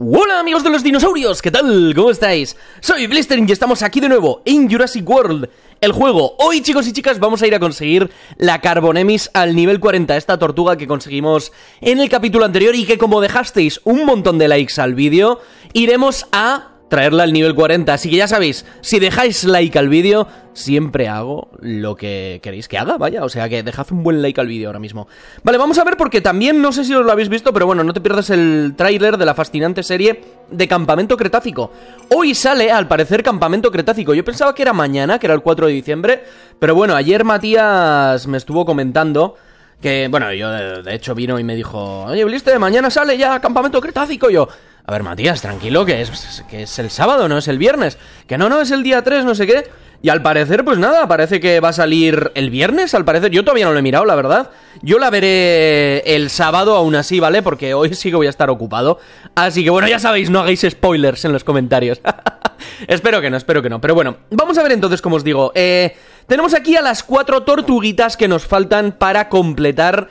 Hola amigos de los dinosaurios, ¿qué tal? ¿Cómo estáis? Soy Blistering y estamos aquí de nuevo en Jurassic World, el juego. Hoy chicos y chicas vamos a ir a conseguir la Carbonemis al nivel 40, esta tortuga que conseguimos en el capítulo anterior y que como dejasteis un montón de likes al vídeo, iremos a traerla al nivel 40. Así que ya sabéis, si dejáis like al vídeo, siempre hago lo que queréis que haga, vaya. O sea que dejad un buen like al vídeo ahora mismo. Vale, vamos a ver porque también, no sé si os lo habéis visto, pero bueno, no te pierdas el tráiler de la fascinante serie de Campamento Cretácico. Hoy sale, al parecer, Campamento Cretácico. Yo pensaba que era mañana, que era el 4 de diciembre, pero bueno, ayer Matías me estuvo comentando... Que, bueno, yo de hecho vino y me dijo, oye, ¿viste? Mañana sale ya Campamento Cretácico. yo, a ver, Matías, tranquilo, que es, que es el sábado, no es el viernes. Que no, no, es el día 3, no sé qué. Y al parecer, pues nada, parece que va a salir el viernes, al parecer. Yo todavía no lo he mirado, la verdad. Yo la veré el sábado aún así, ¿vale? Porque hoy sí que voy a estar ocupado. Así que bueno, ya sabéis, no hagáis spoilers en los comentarios. espero que no, espero que no. Pero bueno, vamos a ver entonces, como os digo. Eh, tenemos aquí a las cuatro tortuguitas que nos faltan para completar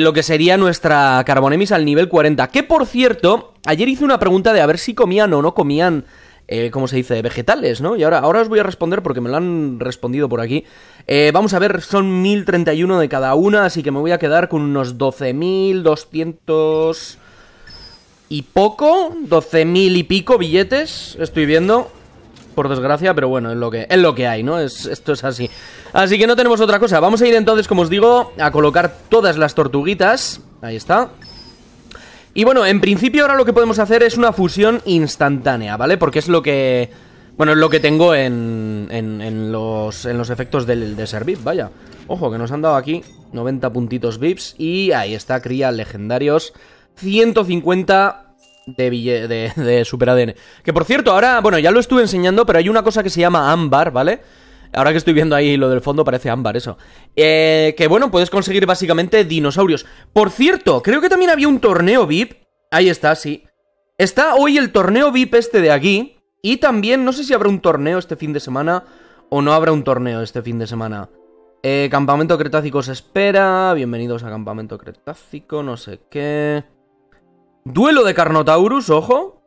lo que sería nuestra Carbonemis al nivel 40. Que por cierto, ayer hice una pregunta de a ver si comían o no comían eh, ¿cómo se dice? Vegetales, ¿no? Y ahora, ahora os voy a responder porque me lo han respondido por aquí. Eh, vamos a ver, son 1031 de cada una, así que me voy a quedar con unos 12.200 y poco, 12.000 y pico billetes, estoy viendo por desgracia, pero bueno, es lo que, es lo que hay, ¿no? Es, esto es así. Así que no tenemos otra cosa. Vamos a ir entonces, como os digo, a colocar todas las tortuguitas. Ahí está. Y bueno, en principio ahora lo que podemos hacer es una fusión instantánea, ¿vale? Porque es lo que... Bueno, es lo que tengo en, en, los, en los efectos del, de ser vaya. Ojo, que nos han dado aquí 90 puntitos VIPs y ahí está, cría legendarios. 150 de, de, Super ADN. Que por cierto, ahora, bueno, ya lo estuve enseñando, pero hay una cosa que se llama ámbar, ¿vale? Ahora que estoy viendo ahí lo del fondo, parece ámbar eso. Eh, que bueno, puedes conseguir básicamente dinosaurios. Por cierto, creo que también había un torneo VIP. Ahí está, sí. Está hoy el torneo VIP este de aquí. Y también, no sé si habrá un torneo este fin de semana o no habrá un torneo este fin de semana. Eh, Campamento Cretácico se espera. Bienvenidos a Campamento Cretácico, no sé qué. Duelo de Carnotaurus, ojo.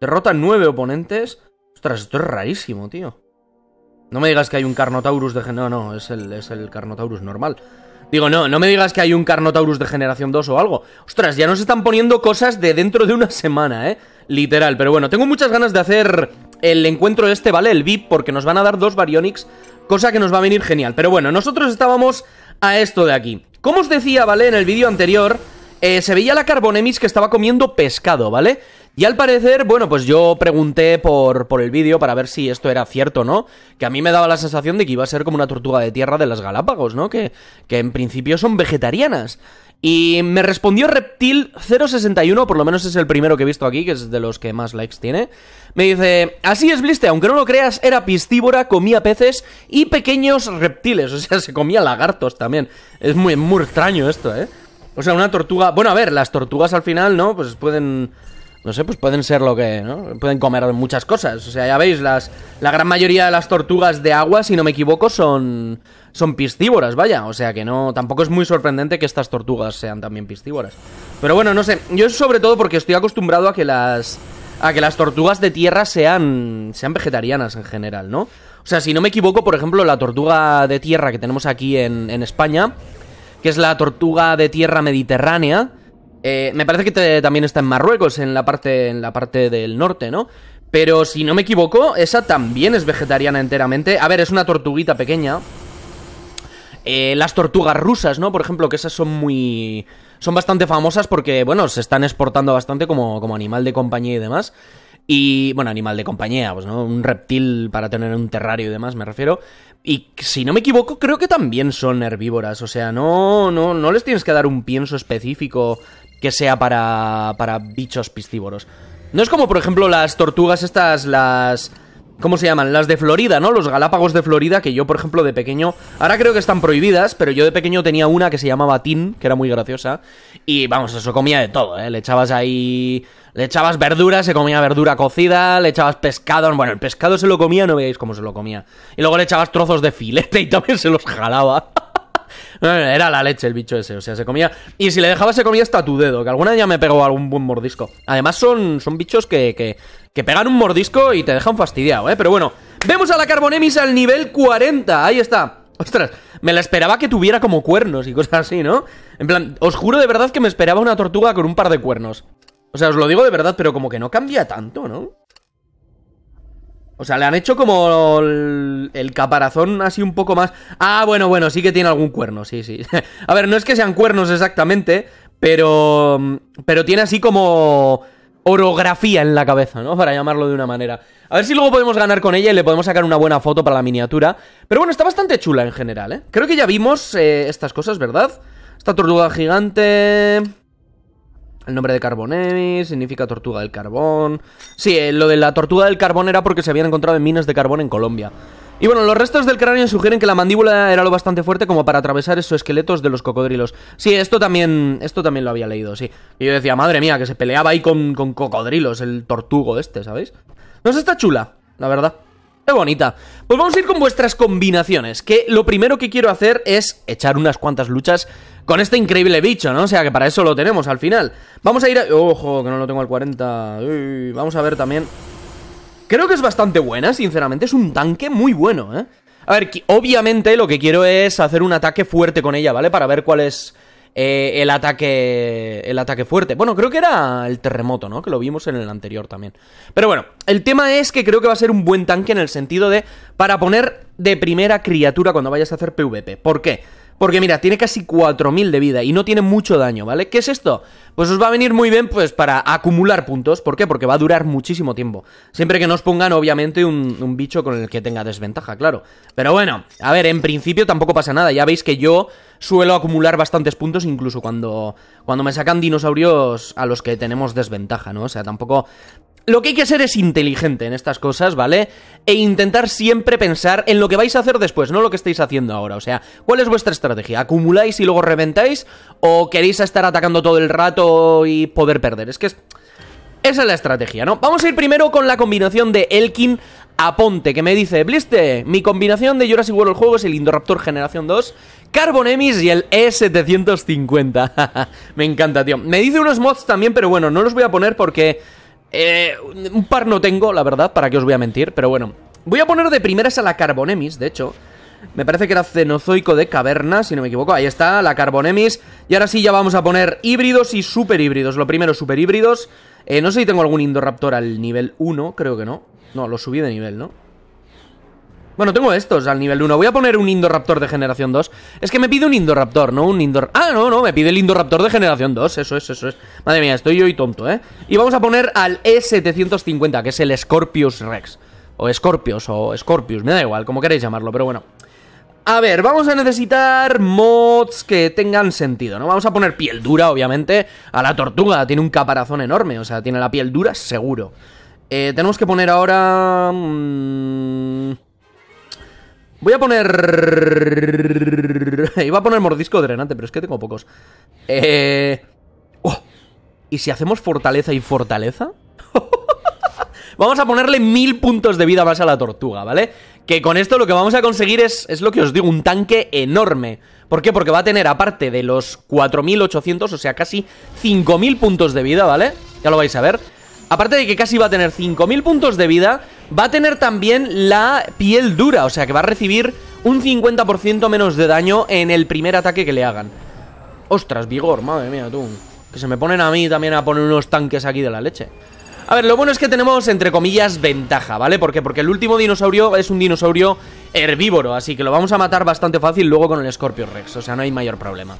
Derrota nueve oponentes. Ostras, esto es rarísimo, tío. No me digas que hay un Carnotaurus de... No, no, es el, es el Carnotaurus normal. Digo, no, no me digas que hay un Carnotaurus de generación 2 o algo. Ostras, ya nos están poniendo cosas de dentro de una semana, ¿eh? Literal, pero bueno, tengo muchas ganas de hacer el encuentro este, ¿vale? El VIP, porque nos van a dar dos Baryonyx, cosa que nos va a venir genial. Pero bueno, nosotros estábamos a esto de aquí. Como os decía, ¿vale? En el vídeo anterior... Eh, se veía la Carbonemis que estaba comiendo pescado, ¿vale? Y al parecer, bueno, pues yo pregunté por, por el vídeo para ver si esto era cierto o no, que a mí me daba la sensación de que iba a ser como una tortuga de tierra de las Galápagos, ¿no? Que, que en principio son vegetarianas. Y me respondió Reptil061, por lo menos es el primero que he visto aquí, que es de los que más likes tiene. Me dice, así es Bliste, aunque no lo creas, era pistíbora, comía peces y pequeños reptiles, o sea, se comía lagartos también. Es muy, muy extraño esto, ¿eh? O sea, una tortuga. Bueno, a ver, las tortugas al final, ¿no? Pues pueden. No sé, pues pueden ser lo que. ¿no? Pueden comer muchas cosas. O sea, ya veis, las, la gran mayoría de las tortugas de agua, si no me equivoco, son. Son piscívoras, vaya. O sea que no. Tampoco es muy sorprendente que estas tortugas sean también piscívoras. Pero bueno, no sé. Yo sobre todo porque estoy acostumbrado a que las. A que las tortugas de tierra sean. sean vegetarianas en general, ¿no? O sea, si no me equivoco, por ejemplo, la tortuga de tierra que tenemos aquí en, en España que es la tortuga de tierra mediterránea. Eh, me parece que también está en Marruecos, en la, parte, en la parte del norte, ¿no? Pero si no me equivoco, esa también es vegetariana enteramente. A ver, es una tortuguita pequeña. Eh, las tortugas rusas, ¿no? Por ejemplo, que esas son muy... Son bastante famosas porque, bueno, se están exportando bastante como, como animal de compañía y demás. Y, bueno, animal de compañía, pues, ¿no? Un reptil para tener un terrario y demás, me refiero. Y si no me equivoco, creo que también son herbívoras. O sea, no, no, no les tienes que dar un pienso específico que sea para, para bichos piscívoros. No es como, por ejemplo, las tortugas estas, las... ¿Cómo se llaman? Las de Florida, ¿no? Los Galápagos de Florida, que yo, por ejemplo, de pequeño... Ahora creo que están prohibidas, pero yo de pequeño tenía una que se llamaba Tin, que era muy graciosa. Y, vamos, eso comía de todo, ¿eh? Le echabas ahí le echabas verdura, se comía verdura cocida, le echabas pescado. Bueno, el pescado se lo comía, no veáis cómo se lo comía. Y luego le echabas trozos de filete y también se los jalaba. Era la leche el bicho ese, o sea, se comía. Y si le dejaba, se comía hasta tu dedo, que alguna ya me pegó algún buen mordisco. Además, son, son bichos que, que, que pegan un mordisco y te dejan fastidiado, ¿eh? Pero bueno, vemos a la Carbonemis al nivel 40, ahí está. Ostras, me la esperaba que tuviera como cuernos y cosas así, ¿no? En plan, os juro de verdad que me esperaba una tortuga con un par de cuernos. O sea, os lo digo de verdad, pero como que no cambia tanto, ¿no? O sea, le han hecho como el, caparazón así un poco más... Ah, bueno, bueno, sí que tiene algún cuerno, sí, sí. A ver, no es que sean cuernos exactamente, pero... Pero tiene así como... Orografía en la cabeza, ¿no? Para llamarlo de una manera. A ver si luego podemos ganar con ella y le podemos sacar una buena foto para la miniatura. Pero bueno, está bastante chula en general, ¿eh? Creo que ya vimos eh, estas cosas, ¿verdad? Esta tortuga gigante... El nombre de Carbonemi significa tortuga del carbón. Sí, eh, lo de la tortuga del carbón era porque se habían encontrado en minas de carbón en Colombia. Y bueno, los restos del cráneo sugieren que la mandíbula era lo bastante fuerte como para atravesar esos esqueletos de los cocodrilos. Sí, esto también, esto también lo había leído, sí. Y yo decía, madre mía, que se peleaba ahí con, cocodrilos, el tortugo este, ¿sabéis? Nos está chula, la verdad. Qué bonita. Pues vamos a ir con vuestras combinaciones, que lo primero que quiero hacer es echar unas cuantas luchas con este increíble bicho, ¿no? O sea, que para eso lo tenemos al final. Vamos a ir a... Ojo, que no lo tengo al 40. Uy, vamos a ver también. Creo que es bastante buena, sinceramente. Es un tanque muy bueno, ¿eh? A ver, obviamente lo que quiero es hacer un ataque fuerte con ella, ¿vale? Para ver cuál es eh, el ataque el ataque fuerte. Bueno, creo que era el terremoto, ¿no? Que lo vimos en el anterior también. Pero bueno, el tema es que creo que va a ser un buen tanque en el sentido de para poner de primera criatura cuando vayas a hacer PvP. ¿Por qué? Porque mira, tiene casi 4000 de vida y no tiene mucho daño, ¿vale? ¿Qué es esto? Pues os va a venir muy bien pues para acumular puntos. ¿Por qué? Porque va a durar muchísimo tiempo. Siempre que nos pongan, obviamente, un, bicho con el que tenga desventaja, claro. Pero bueno, a ver, en principio tampoco pasa nada. Ya veis que yo suelo acumular bastantes puntos incluso cuando, cuando me sacan dinosaurios a los que tenemos desventaja, ¿no? O sea, tampoco lo que hay que hacer es inteligente en estas cosas, ¿vale? E intentar siempre pensar en lo que vais a hacer después, no lo que estáis haciendo ahora. O sea, ¿cuál es vuestra estrategia? ¿Acumuláis y luego reventáis? ¿O queréis estar atacando todo el rato y poder perder? Es que es... Esa es la estrategia, ¿no? Vamos a ir primero con la combinación de Elkin a Ponte. que me dice, Bliste, mi combinación de Jurassic World el juego es el Indoraptor Generación 2, Carbonemis y el E750. me encanta, tío. Me dice unos mods también, pero bueno, no los voy a poner porque eh, un par no tengo, la verdad, para que os voy a mentir, pero bueno. Voy a poner de primeras a la Carbonemis, de hecho. Me parece que era Cenozoico de Caverna, si no me equivoco. Ahí está, la Carbonemis. Y ahora sí ya vamos a poner híbridos y superhíbridos. Lo primero, superhíbridos. Eh, no sé si tengo algún Indoraptor al nivel 1, creo que no. No, lo subí de nivel, ¿no? Bueno, tengo estos al nivel 1. Voy a poner un Indoraptor de generación 2. Es que me pide un Indoraptor, no un Indor... Ah, no, no, me pide el Indoraptor de generación 2. Eso es, eso es. Madre mía, estoy yo y tonto, ¿eh? Y vamos a poner al E750, que es el Scorpius Rex. O Scorpius, o Scorpius, me da igual, como queréis llamarlo, pero bueno. A ver, vamos a necesitar mods que tengan sentido, ¿no? Vamos a poner piel dura, obviamente, a la tortuga. Tiene un caparazón enorme, o sea, tiene la piel dura seguro. Eh, tenemos que poner ahora... Mm, Voy a poner... Iba a poner mordisco drenante, pero es que tengo pocos. Eh... Oh, ¿Y si hacemos fortaleza y fortaleza? vamos a ponerle mil puntos de vida más a la tortuga, ¿vale? Que con esto lo que vamos a conseguir es, es lo que os digo, un tanque enorme. ¿Por qué? Porque va a tener, aparte de los 4.800, o sea, casi 5.000 puntos de vida, ¿vale? Ya lo vais a ver aparte de que casi va a tener 5.000 puntos de vida, va a tener también la piel dura, o sea que va a recibir un 50% menos de daño en el primer ataque que le hagan. Ostras, vigor, madre mía, tú. Que se me ponen a mí también a poner unos tanques aquí de la leche. A ver, lo bueno es que tenemos, entre comillas, ventaja, ¿vale? Porque Porque el último dinosaurio es un dinosaurio herbívoro, así que lo vamos a matar bastante fácil luego con el Scorpio Rex, o sea, no hay mayor problema.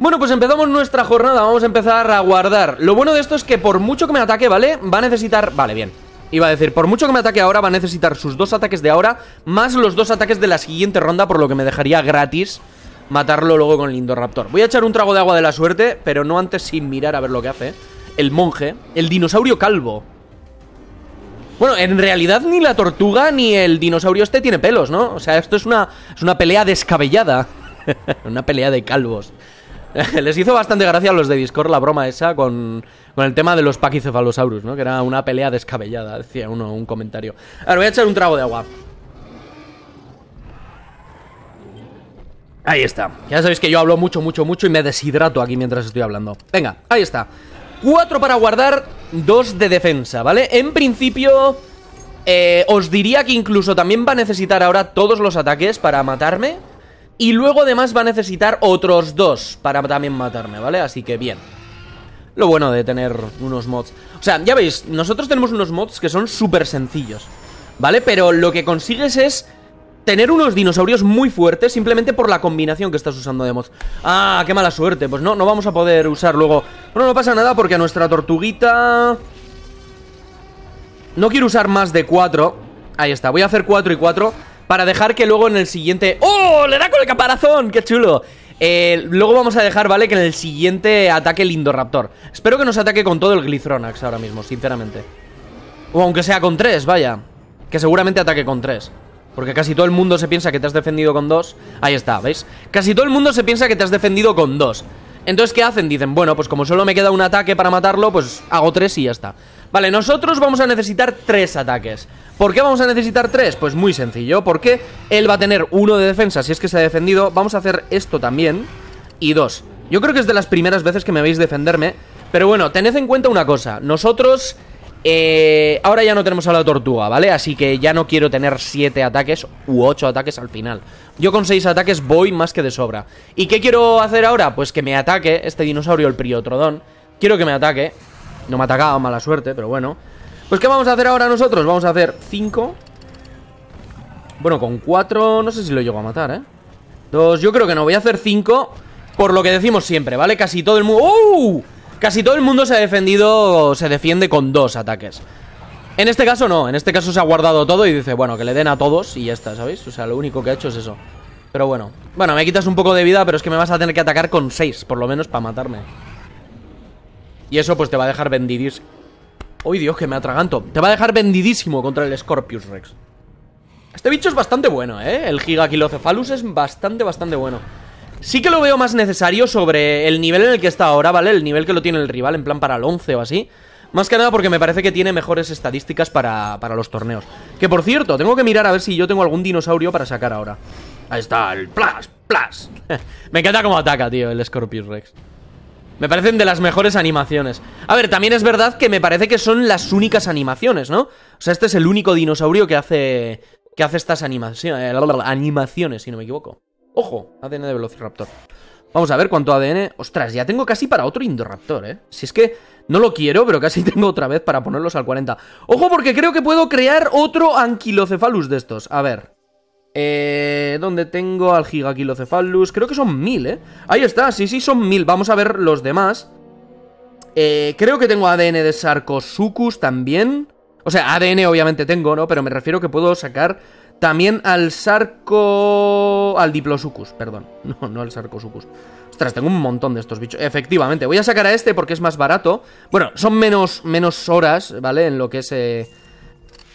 Bueno, pues empezamos nuestra jornada, vamos a empezar a guardar. Lo bueno de esto es que por mucho que me ataque, ¿vale? Va a necesitar... Vale, bien. Iba a decir, por mucho que me ataque ahora, va a necesitar sus dos ataques de ahora, más los dos ataques de la siguiente ronda, por lo que me dejaría gratis matarlo luego con el Indoraptor Voy a echar un trago de agua de la suerte, pero no antes sin mirar a ver lo que hace. El monje, el dinosaurio calvo. Bueno, en realidad ni la tortuga ni el dinosaurio este tiene pelos, ¿no? O sea, esto es una, es una pelea descabellada. una pelea de calvos. Les hizo bastante gracia a los de Discord la broma esa con, el tema de los paquicefalosaurus, ¿no? Que era una pelea descabellada, decía uno un comentario. Ahora voy a echar un trago de agua. Ahí está. Ya sabéis que yo hablo mucho, mucho, mucho y me deshidrato aquí mientras estoy hablando. Venga, ahí está. Cuatro para guardar, dos de defensa, ¿vale? En principio, eh, os diría que incluso también va a necesitar ahora todos los ataques para matarme. Y luego además va a necesitar otros dos para también matarme, ¿vale? Así que bien. Lo bueno de tener unos mods. O sea, ya veis, nosotros tenemos unos mods que son súper sencillos, ¿vale? Pero lo que consigues es tener unos dinosaurios muy fuertes simplemente por la combinación que estás usando de mods. Ah, qué mala suerte. Pues no, no vamos a poder usar luego... Bueno, no pasa nada porque a nuestra tortuguita... No quiero usar más de cuatro. Ahí está, voy a hacer cuatro y cuatro para dejar que luego en el siguiente... ¡Oh! ¡Le da con el caparazón! ¡Qué chulo! Eh, luego vamos a dejar, ¿vale? Que en el siguiente ataque el Indoraptor. Espero que nos ataque con todo el Glithronax ahora mismo, sinceramente. O aunque sea con tres, vaya. Que seguramente ataque con tres. Porque casi todo el mundo se piensa que te has defendido con dos. Ahí está, ¿veis? Casi todo el mundo se piensa que te has defendido con dos. Entonces, ¿qué hacen? Dicen, bueno, pues como solo me queda un ataque para matarlo, pues hago tres y ya está. Vale, nosotros vamos a necesitar tres ataques. ¿Por qué vamos a necesitar tres? Pues muy sencillo, porque él va a tener uno de defensa si es que se ha defendido. Vamos a hacer esto también. Y dos. Yo creo que es de las primeras veces que me veis defenderme. Pero bueno, tened en cuenta una cosa. Nosotros eh, ahora ya no tenemos a la tortuga, ¿vale? Así que ya no quiero tener 7 ataques u 8 ataques al final. Yo con 6 ataques voy más que de sobra. ¿Y qué quiero hacer ahora? Pues que me ataque este dinosaurio, el Priotrodon Quiero que me ataque. No me ha atacado, mala suerte, pero bueno. Pues ¿qué vamos a hacer ahora nosotros? Vamos a hacer 5. Bueno, con 4 no sé si lo llego a matar, ¿eh? 2, yo creo que no. Voy a hacer 5 por lo que decimos siempre, ¿vale? Casi todo el mundo... ¡Uh! Casi todo el mundo se ha defendido, se defiende con dos ataques. En este caso no, en este caso se ha guardado todo y dice, bueno, que le den a todos y ya está, ¿sabéis? O sea, lo único que ha hecho es eso. Pero bueno, bueno, me quitas un poco de vida, pero es que me vas a tener que atacar con seis, por lo menos, para matarme. Y eso pues te va a dejar vendidísimo. ¡Uy, Dios, que me atraganto! Te va a dejar vendidísimo contra el Scorpius Rex. Este bicho es bastante bueno, ¿eh? El Kilocephalus es bastante, bastante bueno. Sí que lo veo más necesario sobre el nivel en el que está ahora, ¿vale? El nivel que lo tiene el rival, en plan para el 11 o así. Más que nada porque me parece que tiene mejores estadísticas para, los torneos. Que por cierto, tengo que mirar a ver si yo tengo algún dinosaurio para sacar ahora. Ahí está, el Plas, Plas. me encanta cómo ataca, tío, el Scorpius Rex. Me parecen de las mejores animaciones. A ver, también es verdad que me parece que son las únicas animaciones, ¿no? O sea, este es el único dinosaurio que hace que hace estas animaciones, eh, animaciones, si no me equivoco. Ojo, ADN de Velociraptor. Vamos a ver cuánto ADN... Ostras, ya tengo casi para otro Indoraptor, ¿eh? Si es que no lo quiero, pero casi tengo otra vez para ponerlos al 40. Ojo, porque creo que puedo crear otro Anquilocephalus de estos. A ver. Eh, ¿Dónde tengo al Gigaquilocephalus? Creo que son mil, ¿eh? Ahí está, sí, sí, son mil. Vamos a ver los demás. Eh, creo que tengo ADN de Sarcosuchus también. O sea, ADN obviamente tengo, ¿no? Pero me refiero que puedo sacar también al Sarco. Al Diplosucus, perdón. No, no al Sarcosucus. Ostras, tengo un montón de estos bichos. Efectivamente, voy a sacar a este porque es más barato. Bueno, son menos, menos horas, ¿vale? En lo que es eh,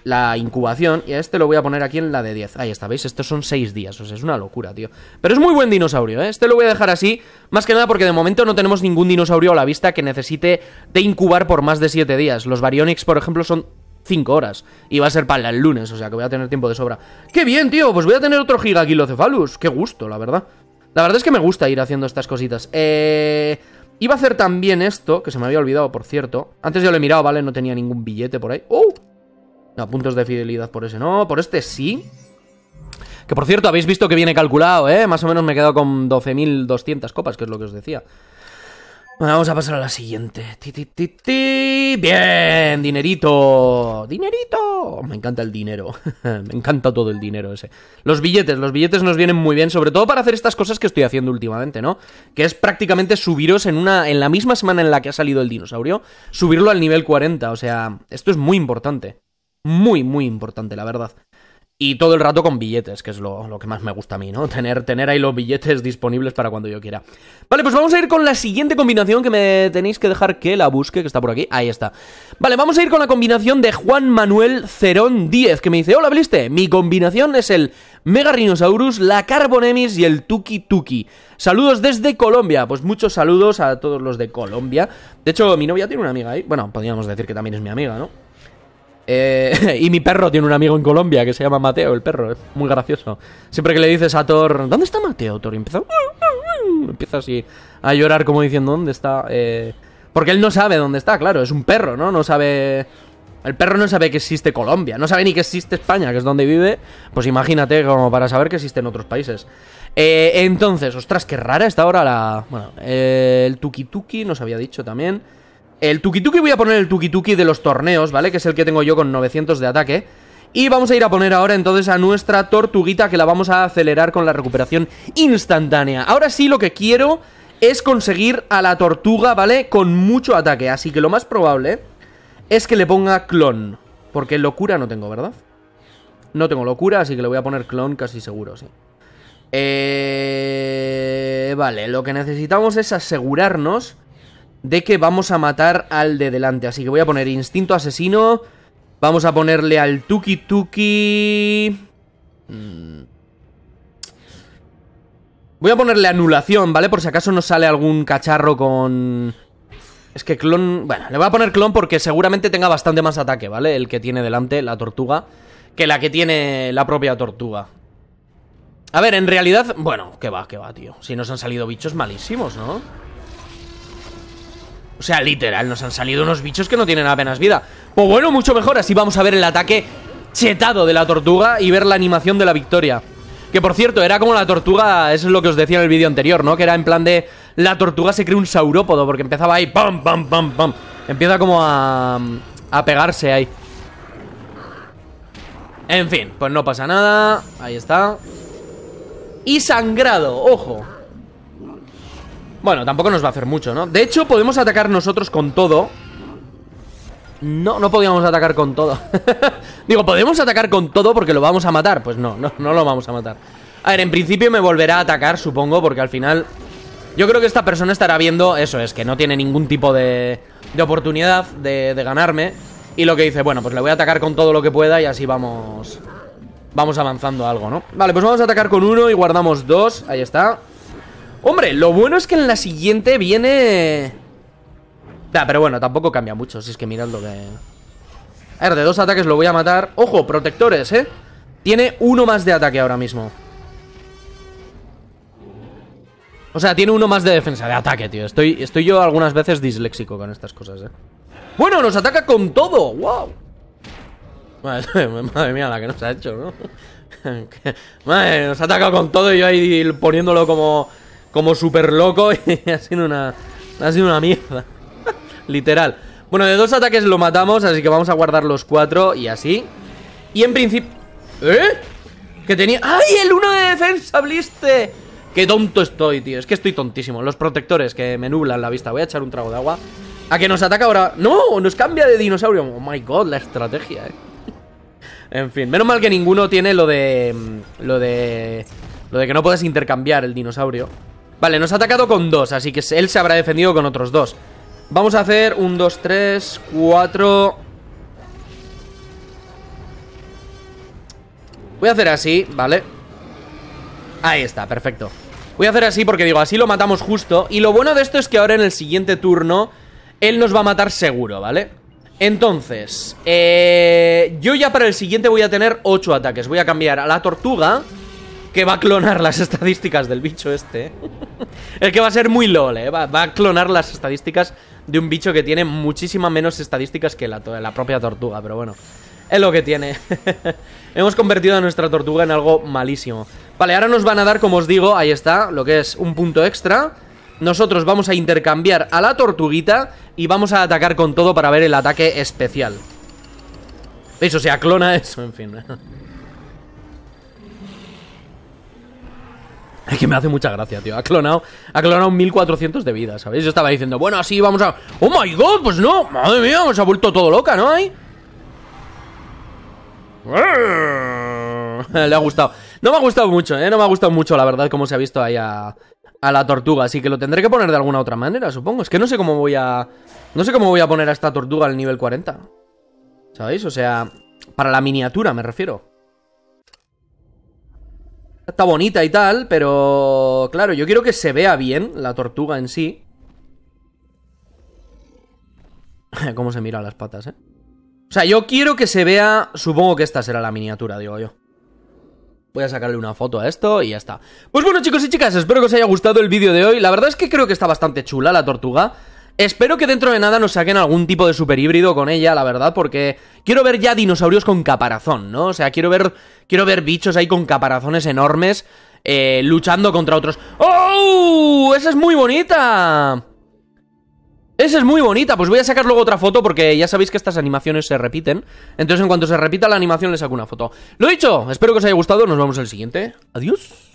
la incubación. Y a este lo voy a poner aquí en la de 10. Ahí está, ¿veis? Estos son 6 días. O sea, es una locura, tío. Pero es muy buen dinosaurio, ¿eh? Este lo voy a dejar así. Más que nada porque de momento no tenemos ningún dinosaurio a la vista que necesite de incubar por más de 7 días. Los Baryonyx, por ejemplo, son 5 horas. Y va a ser para el lunes, o sea que voy a tener tiempo de sobra. ¡Qué bien, tío! Pues voy a tener otro gigaquilocefalus. ¡Qué gusto, la verdad! La verdad es que me gusta ir haciendo estas cositas. Eh... Iba a hacer también esto, que se me había olvidado, por cierto. Antes yo lo he mirado, ¿vale? No tenía ningún billete por ahí. ¡Oh! No, puntos de fidelidad por ese no. Por este sí. Que por cierto, habéis visto que viene calculado, ¿eh? Más o menos me he quedado con 12.200 copas, que es lo que os decía vamos a pasar a la siguiente. Ti, ti, ti, Bien, dinerito. Dinerito. Me encanta el dinero. Me encanta todo el dinero ese. Los billetes, los billetes nos vienen muy bien, sobre todo para hacer estas cosas que estoy haciendo últimamente, ¿no? Que es prácticamente subiros en una en la misma semana en la que ha salido el dinosaurio, subirlo al nivel 40, o sea, esto es muy importante. Muy, muy importante, la verdad y todo el rato con billetes, que es lo, que más me gusta a mí, ¿no? Tener, tener ahí los billetes disponibles para cuando yo quiera. Vale, pues vamos a ir con la siguiente combinación que me tenéis que dejar que la busque, que está por aquí. Ahí está. Vale, vamos a ir con la combinación de Juan Manuel Cerón 10, que me dice, hola, Bliste, mi combinación es el Mega Rhinosaurus, la Carbonemis y el Tuki Tuki. Saludos desde Colombia. Pues muchos saludos a todos los de Colombia. De hecho, mi novia tiene una amiga ahí. Bueno, podríamos decir que también es mi amiga, ¿no? Eh, y mi perro tiene un amigo en Colombia que se llama Mateo, el perro. Es muy gracioso. Siempre que le dices a Thor, ¿dónde está Mateo, Thor? Y empieza, empieza así a llorar como diciendo, ¿dónde está? Eh, porque él no sabe dónde está, claro. Es un perro, ¿no? No sabe... El perro no sabe que existe Colombia, no sabe ni que existe España, que es donde vive. Pues imagínate como para saber que existen otros países. Eh, entonces, ostras, qué rara está ahora la... Bueno, el tuki tuki nos había dicho también. El tukituki, voy a poner el tukituki de los torneos, ¿vale? Que es el que tengo yo con 900 de ataque. Y vamos a ir a poner ahora entonces a nuestra tortuguita que la vamos a acelerar con la recuperación instantánea. Ahora sí lo que quiero es conseguir a la tortuga, ¿vale? Con mucho ataque, así que lo más probable es que le ponga clon. Porque locura no tengo, ¿verdad? No tengo locura, así que le voy a poner clon casi seguro, sí. Eh... Vale, lo que necesitamos es asegurarnos de que vamos a matar al de delante. Así que voy a poner instinto asesino. Vamos a ponerle al tuki tuki... Mm. Voy a ponerle anulación, ¿vale? Por si acaso nos sale algún cacharro con... Es que clon... Bueno, le voy a poner clon porque seguramente tenga bastante más ataque, ¿vale? El que tiene delante, la tortuga, que la que tiene la propia tortuga. A ver, en realidad... Bueno, que va, que va, tío. Si nos han salido bichos malísimos, ¿no? O sea, literal, nos han salido unos bichos que no tienen apenas vida. Pues bueno, mucho mejor. Así vamos a ver el ataque chetado de la tortuga y ver la animación de la victoria. Que por cierto, era como la tortuga, eso es lo que os decía en el vídeo anterior, ¿no? Que era en plan de. La tortuga se cree un saurópodo, porque empezaba ahí, pam, pam, pam, pam. Empieza como a. a pegarse ahí. En fin, pues no pasa nada. Ahí está. Y sangrado, ojo. Bueno, tampoco nos va a hacer mucho, ¿no? De hecho, podemos atacar nosotros con todo No, no podíamos atacar con todo Digo, ¿podemos atacar con todo porque lo vamos a matar? Pues no, no, no lo vamos a matar A ver, en principio me volverá a atacar, supongo Porque al final... Yo creo que esta persona estará viendo... Eso es, que no tiene ningún tipo de, oportunidad de, ganarme Y lo que dice, bueno, pues le voy a atacar con todo lo que pueda Y así vamos... Vamos avanzando algo, ¿no? Vale, pues vamos a atacar con uno y guardamos dos Ahí está Hombre, lo bueno es que en la siguiente viene... Da, pero bueno, tampoco cambia mucho, si es que mirad lo que... A ver, de dos ataques lo voy a matar. Ojo, protectores, ¿eh? Tiene uno más de ataque ahora mismo. O sea, tiene uno más de defensa, de ataque, tío. Estoy, estoy yo algunas veces disléxico con estas cosas, ¿eh? Bueno, nos ataca con todo. ¡Wow! Madre, mía, la que nos ha hecho, ¿no? Madre, nos ataca con todo y yo ahí poniéndolo como como súper loco y ha sido una, ha sido una mierda. Literal. Bueno, de dos ataques lo matamos, así que vamos a guardar los cuatro y así. Y en principio... ¿Eh? Que tenía... ¡Ay, el uno de defensa, Bliste! ¡Qué tonto estoy, tío! Es que estoy tontísimo. Los protectores que me nublan la vista. Voy a echar un trago de agua. A que nos ataca ahora... ¡No! Nos cambia de dinosaurio. ¡Oh, my God! La estrategia, eh. En fin, menos mal que ninguno tiene lo de... Mm, lo de... Lo de que no puedes intercambiar el dinosaurio. Vale, nos ha atacado con dos, así que él se habrá defendido con otros dos. Vamos a hacer un, dos, tres, cuatro... Voy a hacer así, ¿vale? Ahí está, perfecto. Voy a hacer así porque digo, así lo matamos justo. Y lo bueno de esto es que ahora en el siguiente turno él nos va a matar seguro, ¿vale? Entonces, eh, yo ya para el siguiente voy a tener ocho ataques. Voy a cambiar a la tortuga que va a clonar las estadísticas del bicho este. es ¿eh? que va a ser muy LOL, ¿eh? Va, a clonar las estadísticas de un bicho que tiene muchísimas menos estadísticas que la, la propia tortuga, pero bueno. Es lo que tiene. Hemos convertido a nuestra tortuga en algo malísimo. Vale, ahora nos van a dar, como os digo, ahí está, lo que es un punto extra. Nosotros vamos a intercambiar a la tortuguita y vamos a atacar con todo para ver el ataque especial. ¿Veis? O sea, clona eso, en fin. Es que me hace mucha gracia, tío. Ha clonado, ha clonado 1400 de vida, ¿sabéis? Yo estaba diciendo, bueno, así vamos a. ¡Oh my god! Pues no, madre mía, se ha vuelto todo loca, ¿no? hay? ¡Ah! Le ha gustado. No me ha gustado mucho, ¿eh? No me ha gustado mucho, la verdad, cómo se ha visto ahí a, a la tortuga. Así que lo tendré que poner de alguna otra manera, supongo. Es que no sé cómo voy a. No sé cómo voy a poner a esta tortuga al nivel 40. ¿Sabéis? O sea, para la miniatura me refiero. Está bonita y tal, pero claro, yo quiero que se vea bien la tortuga en sí. Cómo se mira las patas, ¿eh? O sea, yo quiero que se vea... Supongo que esta será la miniatura, digo yo. Voy a sacarle una foto a esto y ya está. Pues bueno, chicos y chicas, espero que os haya gustado el vídeo de hoy. La verdad es que creo que está bastante chula la tortuga. Espero que dentro de nada nos saquen algún tipo de super híbrido con ella, la verdad, porque quiero ver ya dinosaurios con caparazón, ¿no? O sea, quiero ver, quiero ver bichos ahí con caparazones enormes eh, luchando contra otros. ¡Oh! ¡Esa es muy bonita! Esa es muy bonita, pues voy a sacar luego otra foto porque ya sabéis que estas animaciones se repiten. Entonces en cuanto se repita la animación le saco una foto. Lo dicho, espero que os haya gustado, nos vemos en el siguiente. Adiós.